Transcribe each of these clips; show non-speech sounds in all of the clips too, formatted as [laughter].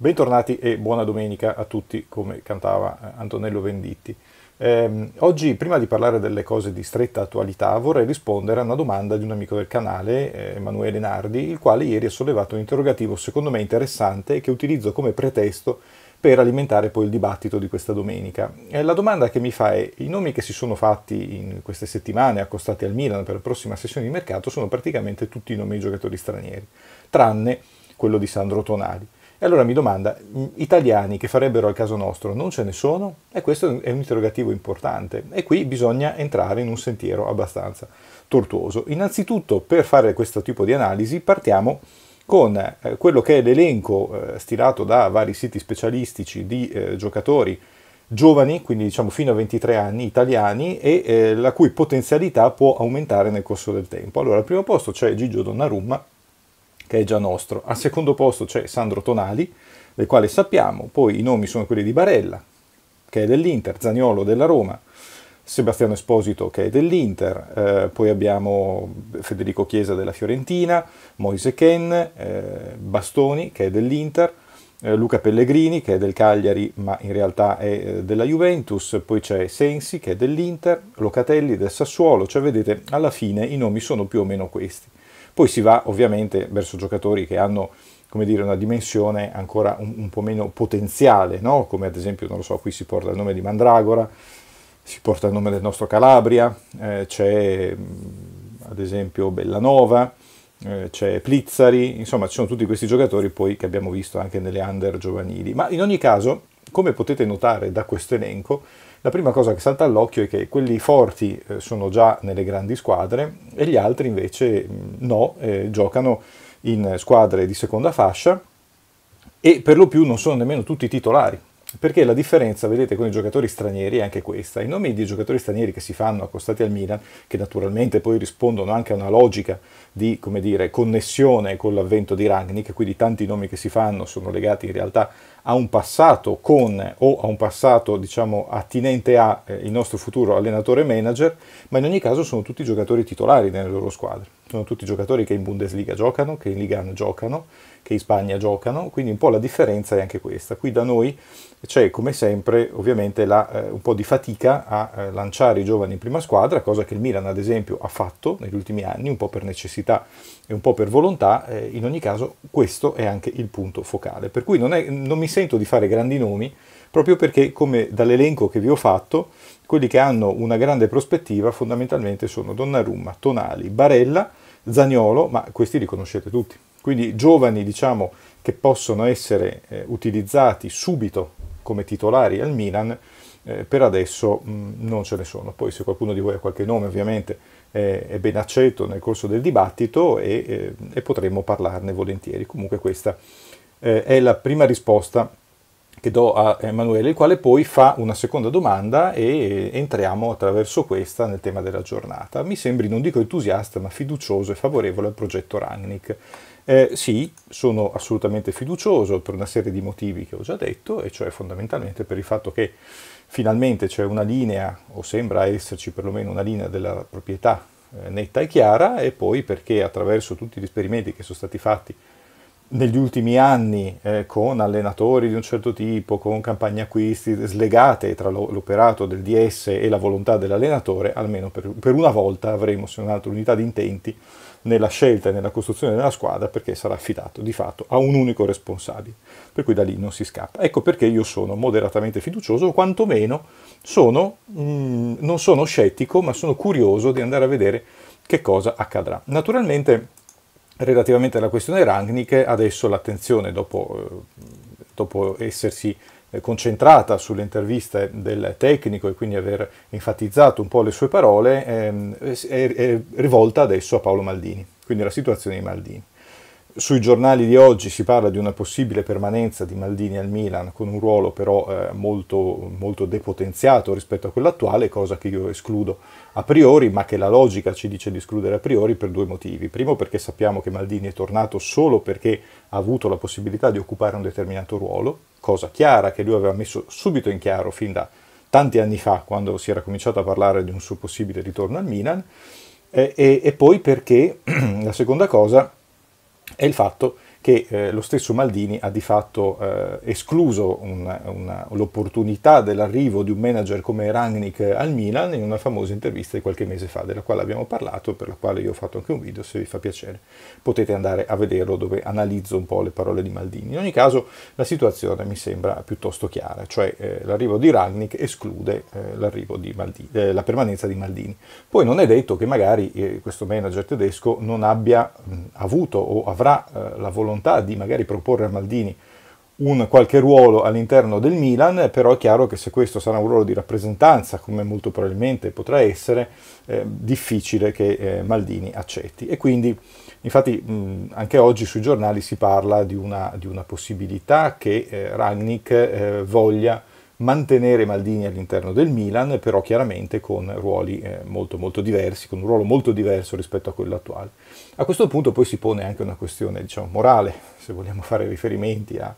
Bentornati e buona domenica a tutti, come cantava eh, Antonello Venditti. Eh, oggi, prima di parlare delle cose di stretta attualità, vorrei rispondere a una domanda di un amico del canale, eh, Emanuele Nardi, il quale ieri ha sollevato un interrogativo secondo me interessante e che utilizzo come pretesto per alimentare poi il dibattito di questa domenica. Eh, la domanda che mi fa è, i nomi che si sono fatti in queste settimane accostati al Milan per la prossima sessione di mercato sono praticamente tutti i nomi di giocatori stranieri, tranne quello di Sandro Tonali. E allora mi domanda, italiani che farebbero al caso nostro non ce ne sono? E questo è un interrogativo importante e qui bisogna entrare in un sentiero abbastanza tortuoso. Innanzitutto per fare questo tipo di analisi partiamo con eh, quello che è l'elenco eh, stilato da vari siti specialistici di eh, giocatori giovani, quindi diciamo fino a 23 anni, italiani, e la cui potenzialità può aumentare nel corso del tempo. Allora al primo posto c'è Gigio Donnarumma, che è già nostro. Al secondo posto c'è Sandro Tonali, del quale sappiamo, poi i nomi sono quelli di Barella, che è dell'Inter, Zagnolo della Roma, Sebastiano Esposito che è dell'Inter, eh, poi abbiamo Federico Chiesa della Fiorentina, Moise Ken, eh, Bastoni che è dell'Inter, eh, Luca Pellegrini che è del Cagliari ma in realtà è eh, della Juventus, poi c'è Sensi che è dell'Inter, Locatelli del Sassuolo, cioè vedete alla fine i nomi sono più o meno questi. Poi si va ovviamente verso giocatori che hanno come dire, una dimensione ancora un, un po' meno potenziale, no? come ad esempio, non lo so, qui si porta il nome di Mandragora, si porta il nome del nostro Calabria, eh, c'è mm, ad esempio Bellanova, eh, c'è Plizzari, insomma ci sono tutti questi giocatori poi che abbiamo visto anche nelle under giovanili, ma in ogni caso, come potete notare da questo elenco, la prima cosa che salta all'occhio è che quelli forti eh, sono già nelle grandi squadre e gli altri invece mm, no, eh, giocano in squadre di seconda fascia e per lo più non sono nemmeno tutti titolari. Perché la differenza, vedete, con i giocatori stranieri è anche questa. I nomi di giocatori stranieri che si fanno accostati al Milan, che naturalmente poi rispondono anche a una logica di, dire, connessione con l'avvento di Ragnik, quindi tanti nomi che si fanno sono legati in realtà a un passato con o a un passato diciamo attinente a eh, il nostro futuro allenatore manager, ma in ogni caso sono tutti giocatori titolari nelle loro squadre. Sono tutti giocatori che in Bundesliga giocano, che in Liga giocano, che in Spagna giocano, quindi un po' la differenza è anche questa. Qui da noi c'è come sempre ovviamente la, eh, un po' di fatica a eh, lanciare i giovani in prima squadra, cosa che il Milan ad esempio ha fatto negli ultimi anni, un po' per necessità e un po' per volontà, eh, in ogni caso questo è anche il punto focale. Per cui non, è, non mi sembra sento di fare grandi nomi proprio perché, come dall'elenco che vi ho fatto, quelli che hanno una grande prospettiva fondamentalmente sono Donnarumma, Tonali, Barella, Zagnolo, ma questi li conoscete tutti. Quindi giovani diciamo, che possono essere eh, utilizzati subito come titolari al Milan, eh, per adesso mh, mm, non ce ne sono. Poi se qualcuno di voi ha qualche nome ovviamente eh, è ben accetto nel corso del dibattito e, eh, e potremmo parlarne volentieri. Comunque questa eh, è la prima risposta che do a Emanuele, il quale poi fa una seconda domanda e entriamo attraverso questa nel tema della giornata. Mi sembri, non dico entusiasta, ma fiducioso e favorevole al progetto Rangnick. Eh, sì, sono assolutamente fiducioso per una serie di motivi che ho già detto, e cioè fondamentalmente per il fatto che finalmente c'è una linea, o sembra esserci perlomeno una linea della proprietà eh, netta e chiara, e poi perché attraverso tutti gli esperimenti che sono stati fatti negli ultimi anni eh, con allenatori di un certo tipo, con campagne acquisti slegate tra lo, l'operato del DS e la volontà dell'allenatore, almeno per, per una volta avremo se non altro unità di intenti nella scelta e nella costruzione della squadra perché sarà affidato di fatto a un unico responsabile, per cui da lì non si scappa. Ecco perché io sono moderatamente fiducioso, o quantomeno sono, mh, mm, non sono scettico, ma sono curioso di andare a vedere che cosa accadrà. Naturalmente Relativamente alla questione Rangnick, adesso l'attenzione, dopo, eh, dopo essersi eh, concentrata sulle interviste del tecnico e quindi aver enfatizzato un po' le sue parole, ehm, è, è rivolta adesso a Paolo Maldini, quindi la situazione di Maldini sui giornali di oggi si parla di una possibile permanenza di Maldini al Milan con un ruolo però eh, molto, molto, depotenziato rispetto a quello attuale, cosa che io escludo a priori, ma che la logica ci dice di escludere a priori per due motivi. Primo perché sappiamo che Maldini è tornato solo perché ha avuto la possibilità di occupare un determinato ruolo, cosa chiara che lui aveva messo subito in chiaro fin da tanti anni fa quando si era cominciato a parlare di un suo possibile ritorno al Milan, eh, e, e poi perché [clears throat] la seconda cosa è il fatto che eh, lo stesso Maldini ha di fatto eh, escluso una, una, l'opportunità dell'arrivo di un manager come Rangnick al Milan in una famosa intervista di qualche mese fa, della quale abbiamo parlato, per la quale io ho fatto anche un video, se vi fa piacere potete andare a vederlo dove analizzo un po' le parole di Maldini. In ogni caso la situazione mi sembra piuttosto chiara, cioè eh, l'arrivo di Rangnick esclude eh, Maldini, eh, la permanenza di Maldini. Poi non è detto che magari eh, questo manager tedesco non abbia mh, avuto o avrà la volontà volontà di magari proporre a Maldini un qualche ruolo all'interno del Milan, però è chiaro che se questo sarà un ruolo di rappresentanza, come molto probabilmente potrà essere, eh, difficile che eh, Maldini accetti. E quindi, infatti, mh, anche oggi sui giornali si parla di una, di una possibilità che eh, Rangnick eh, voglia mantenere Maldini all'interno del Milan, però chiaramente con ruoli eh, molto molto diversi, con un ruolo molto diverso rispetto a quello attuale. A questo punto poi si pone anche una questione diciamo, morale, se vogliamo fare riferimenti a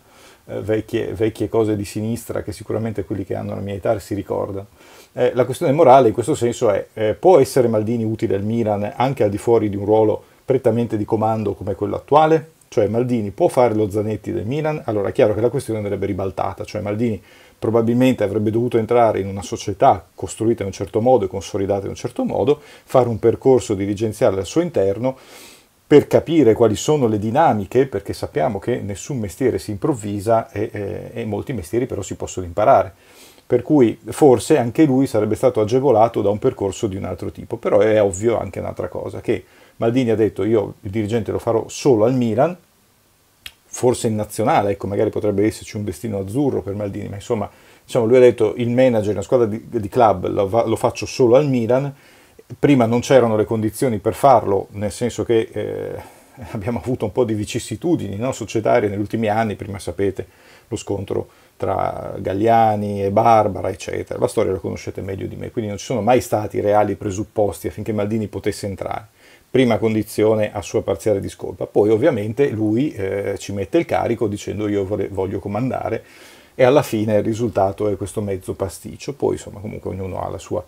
eh, vecchie, vecchie cose di sinistra che sicuramente quelli che hanno la mia età si ricordano. Eh, la questione morale in questo senso è, eh, può essere Maldini utile al Milan anche al di fuori di un ruolo prettamente di comando come quello attuale? Cioè Maldini può fare lo Zanetti del Milan? Allora è chiaro che la questione andrebbe ribaltata, cioè Maldini probabilmente avrebbe dovuto entrare in una società costruita in un certo modo e consolidata in un certo modo, fare un percorso dirigenziale al suo interno per capire quali sono le dinamiche, perché sappiamo che nessun mestiere si improvvisa e, e, e molti mestieri però si possono imparare per cui forse anche lui sarebbe stato agevolato da un percorso di un altro tipo, però è ovvio anche un'altra cosa, che Maldini ha detto io il dirigente lo farò solo al Milan, forse in nazionale, ecco, magari potrebbe esserci un destino azzurro per Maldini, ma insomma, diciamo, lui ha detto il manager, la squadra di, di club lo, lo, faccio solo al Milan, prima non c'erano le condizioni per farlo, nel senso che eh, [laughs] abbiamo avuto un po' di vicissitudini no, societarie negli ultimi anni, prima sapete lo scontro tra Galliani e Barbara, eccetera, la storia la conoscete meglio di me, quindi non ci sono mai stati reali presupposti affinché Maldini potesse entrare prima condizione a sua parziale discolpa. Poi ovviamente lui eh, ci mette il carico dicendo io vorrei, voglio comandare e alla fine il risultato è questo mezzo pasticcio. Poi insomma comunque ognuno ha la sua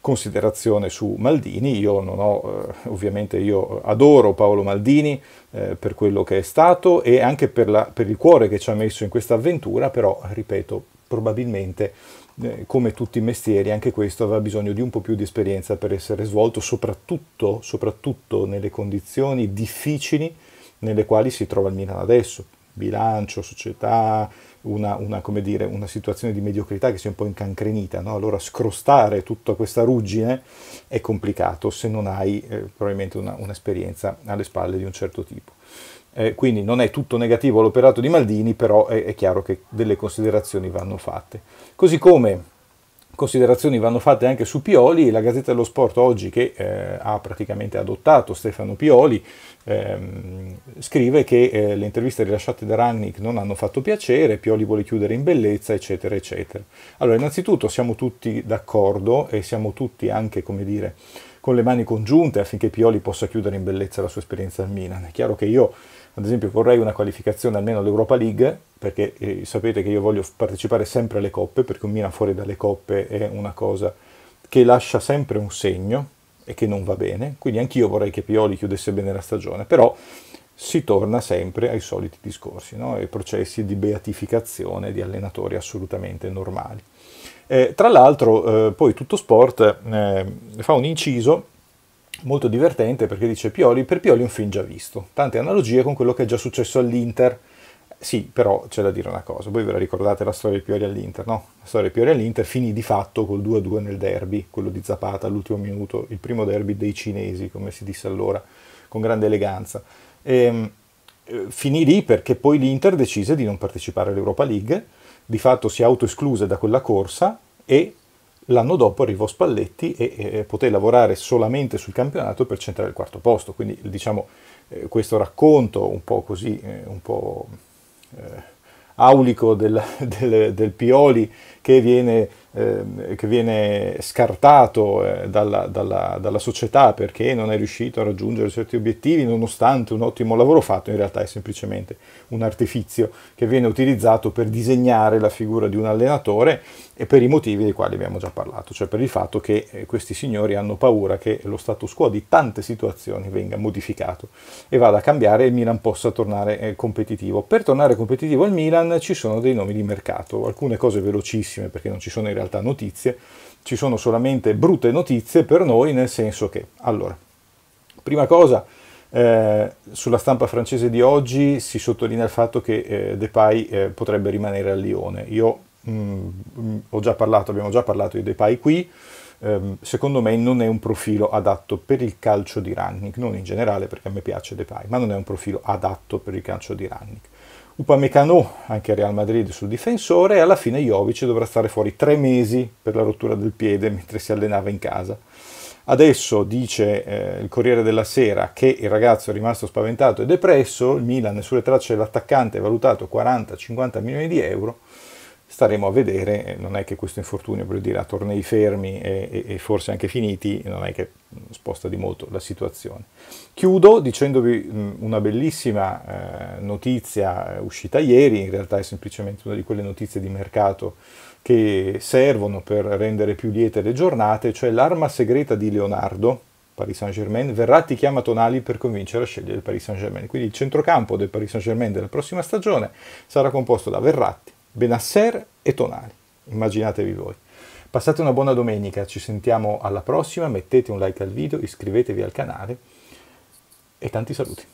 considerazione su Maldini, io non ho, eh, ovviamente io adoro Paolo Maldini eh, per quello che è stato e anche per, la, per il cuore che ci ha messo in questa avventura, però ripeto, probabilmente eh, come tutti i mestieri anche questo aveva bisogno di un po' più di esperienza per essere svolto, soprattutto, soprattutto nelle condizioni difficili nelle quali si trova il Milan adesso bilancio, società, una, una, dire, una, situazione di mediocrità che si è un po' incancrenita, no? allora scrostare tutta questa ruggine è complicato se non hai eh, probabilmente una, un'esperienza alle spalle di un certo tipo. Eh, quindi non è tutto negativo l'operato di Maldini, però è, è chiaro che delle considerazioni vanno fatte. Così come considerazioni vanno fatte anche su Pioli, la Gazzetta dello Sport oggi che eh, ha praticamente adottato Stefano Pioli ehm, scrive che eh, le interviste rilasciate da Rannick non hanno fatto piacere, Pioli vuole chiudere in bellezza eccetera eccetera. Allora innanzitutto siamo tutti d'accordo e siamo tutti anche come dire con le mani congiunte affinché Pioli possa chiudere in bellezza la sua esperienza al Milan. È chiaro che io ad esempio vorrei una qualificazione almeno all'Europa League, perché eh, sapete che io voglio partecipare sempre alle coppe, perché un Milan fuori dalle coppe è una cosa che lascia sempre un segno e che non va bene, quindi anch'io vorrei che Pioli chiudesse bene la stagione, però si torna sempre ai soliti discorsi, no? ai processi di beatificazione di allenatori assolutamente normali. Eh, tra l'altro eh, poi tutto sport eh, fa un inciso molto divertente perché dice Pioli, per Pioli è un film già visto, tante analogie con quello che è già successo all'Inter. Sì, però c'è da dire una cosa, voi ve la ricordate la storia di Pioli all'Inter, no? La storia di Pioli all'Inter finì di fatto col 2-2 nel derby, quello di Zapata all'ultimo minuto, il primo derby dei cinesi, come si disse allora, con grande eleganza. E, ehm, eh, finì lì perché poi l'Inter decise di non partecipare all'Europa League, di fatto si autoescluse da quella corsa e L'anno dopo arrivò Spalletti e, e poté lavorare solamente sul campionato per centrare il quarto posto, quindi diciamo eh, questo racconto un po' così, eh, un po' eh, aulico del, del, del Pioli che viene, eh, che viene scartato eh, dalla, dalla, dalla, società perché non è riuscito a raggiungere certi obiettivi nonostante un ottimo lavoro fatto, in realtà è semplicemente un artifizio che viene utilizzato per disegnare la figura di un allenatore e per i motivi dei quali abbiamo già parlato, cioè per il fatto che eh, questi signori hanno paura che lo status quo di tante situazioni venga modificato e vada a cambiare e il Milan possa tornare eh, competitivo. Per tornare competitivo il Milan Instagram ci sono dei nomi di mercato, alcune cose velocissime perché non ci sono in realtà notizie, ci sono solamente brutte notizie per noi nel senso che, allora, prima cosa, eh, sulla stampa francese di oggi si sottolinea il fatto che eh, Depay eh, potrebbe rimanere a Lione. Io mh, mm, mh, mm, già parlato, abbiamo già parlato di Depay qui, ehm, secondo me non è un profilo adatto per il calcio di running, non in generale perché a me piace Depay, ma non è un profilo adatto per il calcio di running. Upamecano, anche Real Madrid sul difensore, e alla fine Jovic dovrà stare fuori tre mesi per la rottura del piede mentre si allenava in casa. Adesso dice eh, il Corriere della Sera che il ragazzo è rimasto spaventato e depresso, il Milan sulle tracce dell'attaccante è valutato 40-50 milioni di euro, staremo a vedere, eh, non è che questo infortunio, voglio dire, a tornei fermi e, e, e, forse anche finiti, non è che sposta di molto la situazione. Chiudo dicendovi mm, una bellissima eh, notizia eh, uscita ieri, in realtà è semplicemente una di quelle notizie di mercato che servono per rendere più liete le giornate, cioè l'arma segreta di Leonardo, Paris Saint-Germain, Verratti chiama Tonali per convincere a scegliere il Paris Saint-Germain. Quindi il centrocampo del Paris Saint-Germain della prossima stagione sarà composto da Verratti, Benasser e Tonali. Immaginatevi voi. Passate una buona domenica, ci sentiamo alla prossima, mettete un like al video, iscrivetevi al canale e tanti saluti.